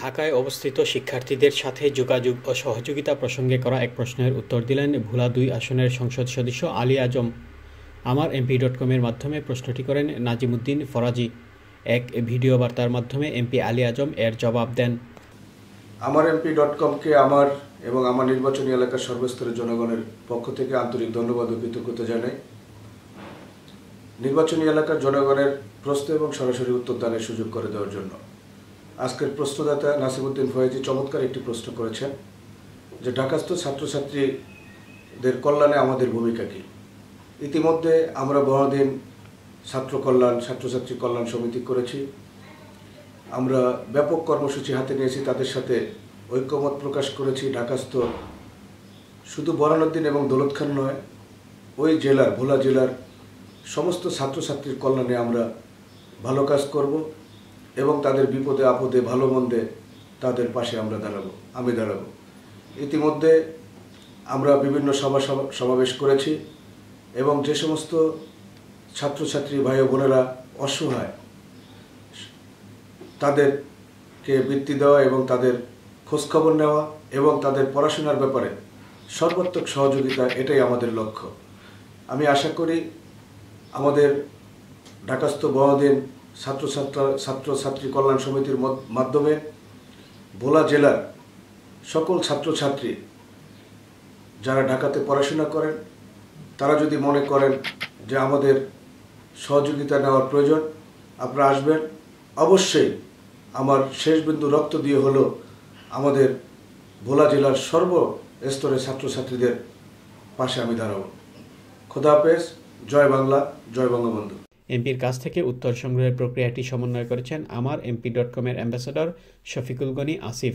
ঢাকায় অবস্থিত শিক্ষার্থীদের সাথে যোগাযোগ ও সহযোগিতা প্রসঙ্গে করা এক প্রশ্নের উত্তর দিলেন ভোলা দুই আসনের সংসদ সদস্য আলী আজম আমার এমপি ডট কমের মাধ্যমে প্রশ্নটি করেন নাজিমুদ্দিন ফরাজি এক ভিডিও বার্তার মাধ্যমে এমপি আলী আজম এর জবাব দেন আমার এমপি ডট কমকে আমার এবং আমার নির্বাচনী এলাকার সর্বস্তরের জনগণের পক্ষ থেকে আন্তরিক ধন্যবাদ ও কৃতজ্ঞতা জানাই নির্বাচনী এলাকার জনগণের প্রশ্ন এবং সরাসরি উত্তর দানের সুযোগ করে দেওয়ার জন্য আজকের প্রশ্নদাতা নাসিবুদ্দিন ফয়েজি চমৎকার একটি প্রশ্ন করেছেন যে ঢাকাস্থ ছাত্রছাত্রীদের কল্যাণে আমাদের ভূমিকা কী ইতিমধ্যে আমরা বড়দিন ছাত্র কল্যাণ ছাত্রছাত্রী কল্যাণ সমিতি করেছি আমরা ব্যাপক কর্মসূচি হাতে নিয়েছি তাদের সাথে ঐক্যমত প্রকাশ করেছি ঢাকাস্থ শুধু বরানুদ্দিন এবং দৌলত খান নয় ওই জেলার ভোলা জেলার সমস্ত ছাত্রছাত্রীর কল্যাণে আমরা ভালো কাজ করব এবং তাদের বিপদে আপদে ভালো মন্দে তাদের পাশে আমরা দাঁড়াবো আমি দাঁড়াবো ইতিমধ্যে আমরা বিভিন্ন সভা সমাবেশ করেছি এবং যে সমস্ত ছাত্রছাত্রী ভাই বোনেরা অসহায় তাদেরকে বৃত্তি দেওয়া এবং তাদের খোঁজখবর নেওয়া এবং তাদের পড়াশোনার ব্যাপারে সর্বাত্মক সহযোগিতা এটাই আমাদের লক্ষ্য আমি আশা করি আমাদের ঢাকাস্থ বহদিন ছাত্রছাত্রা ছাত্রী কল্যাণ সমিতির মাধ্যমে ভোলা জেলার সকল ছাত্রছাত্রী যারা ঢাকাতে পড়াশোনা করেন তারা যদি মনে করেন যে আমাদের সহযোগিতা নেওয়ার প্রয়োজন আপনারা আসবেন অবশ্যই আমার শেষ বিন্দু রক্ত দিয়ে হল আমাদের ভোলা জেলার সর্বস্তরের ছাত্রছাত্রীদের পাশে আমি দাঁড়াব খোদা জয় বাংলা জয় বঙ্গবন্ধু এমপির কাছ থেকে উত্তর সংগ্রহের প্রক্রিয়াটি সমন্বয় করেছেন আমার এমপি ডট কমের অ্যাম্বাসেডর শফিকুল গনি আসিফ